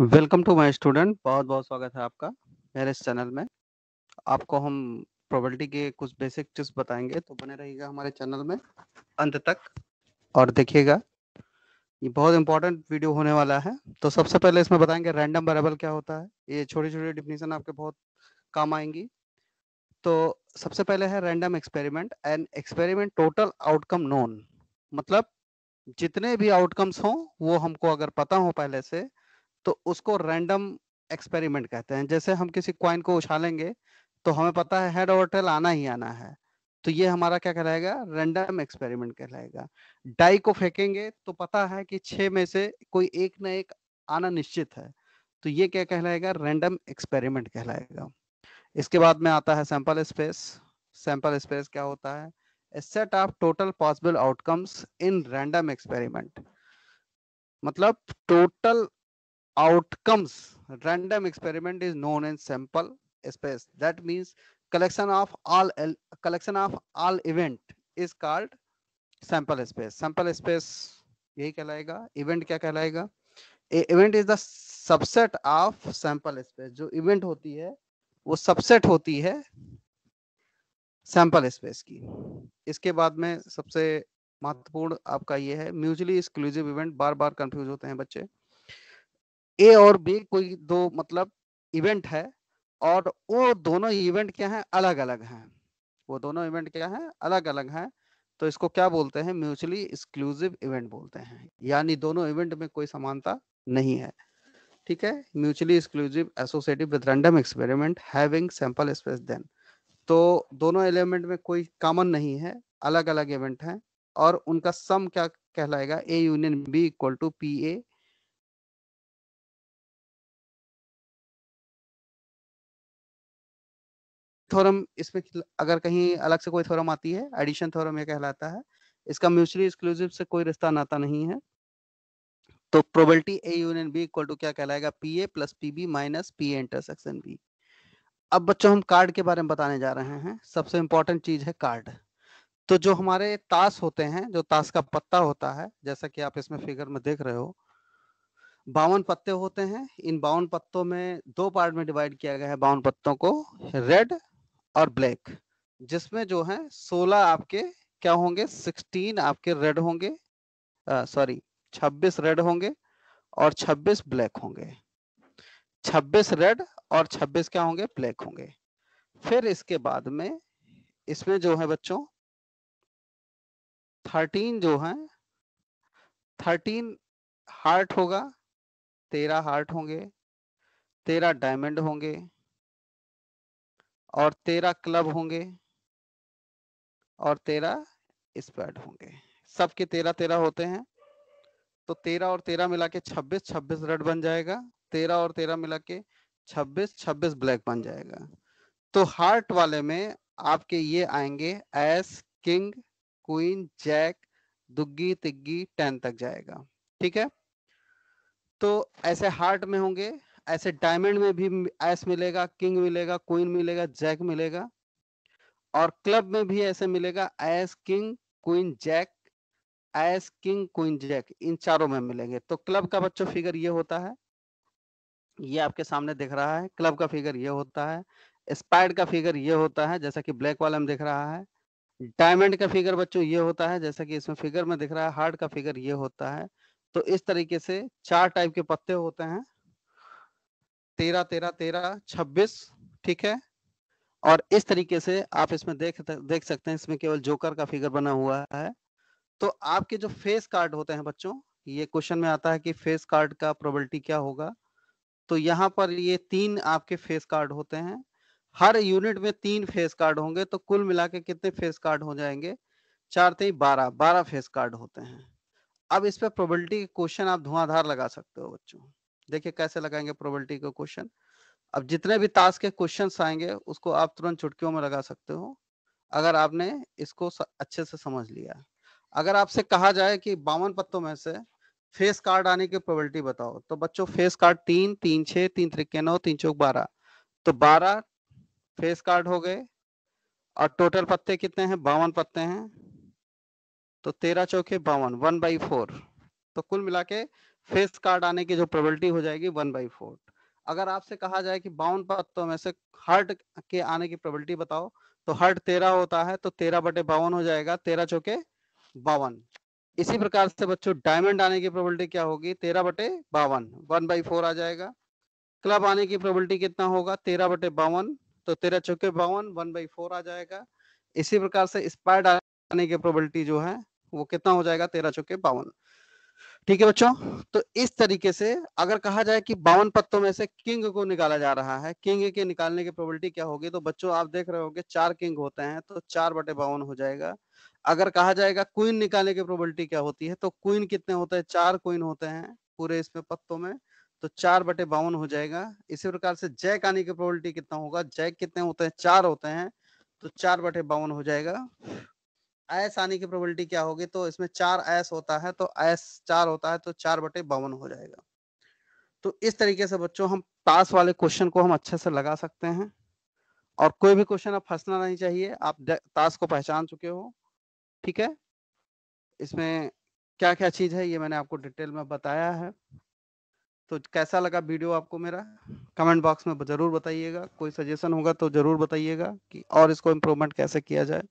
welcome to my student बहुत बहुत स्वागत है आपका मेरे इस चैनल में आपको हम प्रोबेबिलिटी के कुछ बेसिक टिप्स बताएंगे तो बने रहिएगा हमारे चैनल में अंत तक और देखिएगा ये बहुत इंपॉर्टेंट वीडियो होने वाला है तो सबसे पहले इसमें बताएंगे रैंडम वेरेबल क्या होता है ये छोटी छोटी डिफिनीशन आपके बहुत काम आएंगी तो सबसे पहले है random experiment and experiment total outcome known मतलब जितने भी आउटकम्स हों वो हमको अगर पता हो पहले से तो उसको रैंडम एक्सपेरिमेंट कहते हैं जैसे हम किसी क्वाइन को उछालेंगे तो हमें पता है हेड और टेल आना ही आना है तो ये हमारा क्या कहलाएगा रैंडम एक्सपेरिमेंट कहलाएगा डाई को फेंकेंगे तो पता है कि छह में से कोई एक ना एक आना निश्चित है तो ये क्या कहलाएगा रैंडम एक्सपेरिमेंट कहलाएगा इसके बाद में आता है सैंपल स्पेस सैंपल स्पेस क्या होता है set of total possible outcomes in random experiment मतलब total outcomes random experiment is known in sample space that means collection of all collection of all event is called sample space sample space yahi kehlayega event kya kehlayega event is the subset of sample space jo event hoti hai wo subset hoti hai sample space ki iske baad mein sabse महत्वपूर्ण आपका ये है mutually exclusive event बार बार कंफ्यूज होते हैं बच्चे ए और बी कोई दो मतलब इवेंट है और वो दोनों इवेंट क्या है अलग अलग हैं वो दोनों इवेंट क्या है अलग अलग हैं तो इसको क्या बोलते हैं म्यूचुअली एक्सक्लूसिव इवेंट बोलते हैं यानी दोनों इवेंट में कोई समानता नहीं है ठीक है mutually exclusive associative with random experiment having sample space then तो दोनों एलिमेंट में कोई कॉमन नहीं है अलग अलग इवेंट हैं और उनका सम क्या कहलाएगा A union B equal to P A theorem इसमें अगर कहीं अलग से कोई थोरम आती है एडिशन थोरम ये कहलाता है इसका म्यूचुअली एक्सक्लूसिव से कोई रिश्ता नाता नहीं है तो probability A union B equal to क्या कहलाएगा P A plus P B minus P A intersection B अब बच्चों हम कार्ड के बारे में बताने जा रहे हैं सबसे इंपॉर्टेंट चीज है कार्ड तो जो हमारे ताश होते हैं जो ताश का पत्ता होता है जैसा कि आप इसमें फिगर में देख रहे हो बावन पत्ते होते हैं इन बावन पत्तों में दो पार्ट में डिवाइड किया गया है बावन पत्तों को रेड और ब्लैक जिसमें जो है 16 आपके क्या होंगे 16 आपके रेड होंगे सॉरी 26 रेड होंगे और 26 ब्लैक होंगे 26 रेड और 26 क्या होंगे ब्लैक होंगे फिर इसके बाद में इसमें जो है बच्चों 13 जो है 13 हार्ट होगा 13 हार्ट होंगे 13 डायमंड होंगे और तेरह क्लब होंगे और तेरह स्क्वाड होंगे सबके तेरह तेरह होते हैं तो तेरह और तेरह मिला के छब्बीस छब्बीस रेड बन जाएगा तेरह और तेरह मिला के छब्बीस छब्बीस ब्लैक बन जाएगा तो हार्ट वाले में आपके ये आएंगे एस किंग क्वीन जैक दुग्गी तिग्गी टेन तक जाएगा ठीक है तो ऐसे हार्ट में होंगे ऐसे डायमंड में भी एस मिलेगा किंग मिलेगा क्वीन मिलेगा जैक मिलेगा और क्लब में भी ऐसे मिलेगा ace king queen jack ace king queen jack इन चारों में मिलेंगे तो क्लब का बच्चों फिगर ये होता है ये आपके सामने दिख रहा है क्लब का फिगर ये होता है स्पाइड का फिगर ये होता है जैसा कि ब्लैक वाला में दिख रहा है डायमंड का फिगर बच्चों ये होता है जैसा कि इसमें फिगर में दिख रहा है हार्ट का फिगर ये होता है तो इस तरीके से चार टाइप के पत्ते होते हैं तेरह तेरह तेरह छब्बीस ठीक है और इस तरीके से आप इसमें देख देख सकते हैं इसमें केवल जोकर का फिगर बना हुआ है तो आपके जो फेस कार्ड होते हैं बच्चों ये क्वेश्चन में आता है कि फेस कार्ड का प्रोबेबिलिटी क्या होगा तो यहाँ पर ये तीन आपके फेस कार्ड होते हैं हर यूनिट में तीन फेस कार्ड होंगे तो कुल मिला के कितने फेस कार्ड हो जाएंगे चार ते बारह बारह फेस कार्ड होते हैं अब इस पर प्रोबेबिलिटी के क्वेश्चन आप धुआंधार लगा सकते हो बच्चों देखिए कैसे लगाएंगे प्रोबेबिलिटी का क्वेश्चन अब जितने भी टास्क के क्वेश्चन आएंगे उसको आप तुरंत चुटकियों में लगा सकते हो अगर आपने इसको अच्छे से समझ लिया अगर आपसे कहा जाए कि बावन पत्तों में से फेस कार्ड आने की प्रोबेबिलिटी बताओ तो बच्चों फेस कार्ड तीन तीन छः तीन त्रिके नौ तीन चौक बारह तो बारह फेस कार्ड हो गए और टोटल पत्ते कितने हैं बावन पत्ते हैं तो तेरह चौके बावन वन बाई फोर तो कुल मिला के फेस कार्ड आने की जो प्रोबेबिलिटी हो जाएगी वन बाई फोर अगर आपसे कहा जाए कि बावन पत्तों में से हर्ट के आने की प्रोबेबिलिटी बताओ तो हर्ट तेरह होता है तो तेरह बटे बावन हो जाएगा तेरह चौके बावन इसी प्रकार से बच्चों डायमंड आने की प्रोबेबिलिटी क्या होगी तेरह बटे बावन वन बाई फोर आ जाएगा क्लब आने की प्रोबेबिलिटी कितना होगा तेरह बटे बावन तो तेरह चौके बावन वन बाई फोर आ जाएगा इसी प्रकार से स्पायर आने की प्रोबेबिलिटी जो है वो कितना हो जाएगा तेरह चौके बावन ठीक है बच्चों तो इस तरीके से अगर कहा जाए कि बावन पत्तों में से किंग को निकाला जा रहा है किंग के निकालने की प्रोबेबिलिटी क्या होगी तो बच्चों आप देख रहे होंगे चार किंग होते हैं तो चार बटे बावन हो जाएगा अगर कहा जाएगा क्वीन निकालने की प्रोबेबिलिटी क्या होती है तो क्वीन कितने होते हैं चार क्वीन होते हैं पूरे इसमें पत्तों में तो चार बटे बावन हो जाएगा इसी प्रकार से जैक आने की प्रोबलिटी कितना होगा जैक कितने होते हैं चार होते हैं तो चार बटे बावन हो जाएगा एस आने की प्रोबेबिलिटी क्या होगी तो इसमें चार एस होता है तो एस चार होता है तो चार बटे बावन हो जाएगा तो इस तरीके से बच्चों हम पास वाले क्वेश्चन को हम अच्छे से लगा सकते हैं और कोई भी क्वेश्चन आप फंसना नहीं चाहिए आप ताश को पहचान चुके हो ठीक है इसमें क्या क्या चीज है ये मैंने आपको डिटेल में बताया है तो कैसा लगा वीडियो आपको मेरा कमेंट बॉक्स में जरूर बताइएगा कोई सजेशन होगा तो जरूर बताइएगा कि और इसको इम्प्रूवमेंट कैसे किया जाए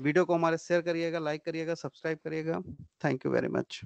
वीडियो को हमारे शेयर करिएगा लाइक करिएगा सब्सक्राइब करिएगा थैंक यू वेरी मच